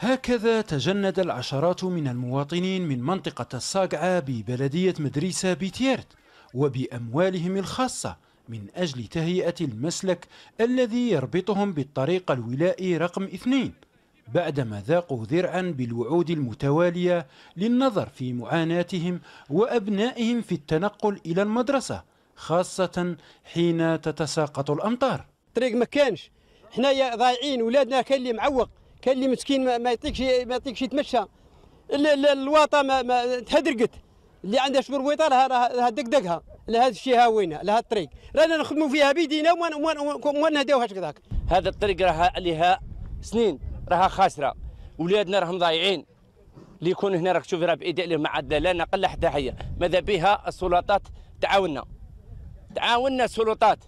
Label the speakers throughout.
Speaker 1: هكذا تجند العشرات من المواطنين من منطقة الصاقعة ببلدية مدريسة بتيرت وبأموالهم الخاصة من أجل تهيئة المسلك الذي يربطهم بالطريق الولائي رقم اثنين بعدما ذاقوا ذرعا بالوعود المتوالية للنظر في معاناتهم وأبنائهم في التنقل إلى المدرسة خاصة حين تتساقط الأمطار طريق ما كانش حنايا
Speaker 2: ضايعين ولادنا كان اللي معوق كاين اللي مسكين ما, يعطيكش يطيقش ما يطيقش يتمشى الواطه ما, ما تهدرقت اللي عندها شبر بويطه لها لها دقدقها ها الشهاوينه
Speaker 3: لهذا الطريق رانا نخدموا فيها بيدينا وما نهداوهاش كذاك هذا الطريق راها عليها سنين راها خاسره ولادنا راهم ضايعين اللي يكون هنا راك تشوف راه بايدي عليهم ما عاد لا نقل حتى حيه ماذا بها السلطات تعاوننا
Speaker 1: تعاوننا السلطات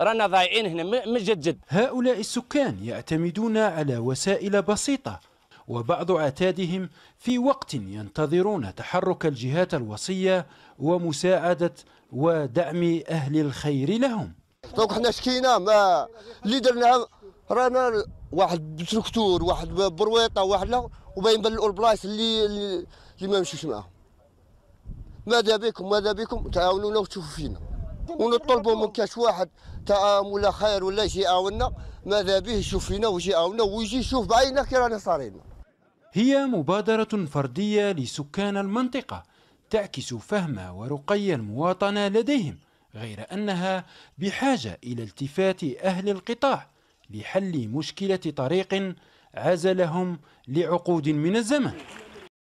Speaker 1: رانا ضايعين هنا من جد جد هؤلاء السكان يعتمدون على وسائل بسيطة وبعض عتادهم في وقت ينتظرون تحرك الجهات الوصية ومساعدة ودعم
Speaker 4: أهل الخير لهم دونك طيب، حنا شكينا ما اللي درنا رانا واحد تركتور واحد برويطه واحد لا وباين بان البلايص اللي اللي ما مشيش معاهم ماذا بكم ماذا بكم تعاونونا وتشوفوا فينا ونطلبوا من كاش واحد تعاون ولا خير ولا يجي يعاوننا ماذا به يشوف فينا ويجي يعاوننا ويجي يشوف بعينه كي رانا صارين
Speaker 1: هي مبادرة فردية لسكان المنطقة تعكس فهم ورقي المواطنة لديهم غير أنها بحاجة إلى التفات أهل القطاع لحل مشكلة طريق عزلهم لعقود من الزمن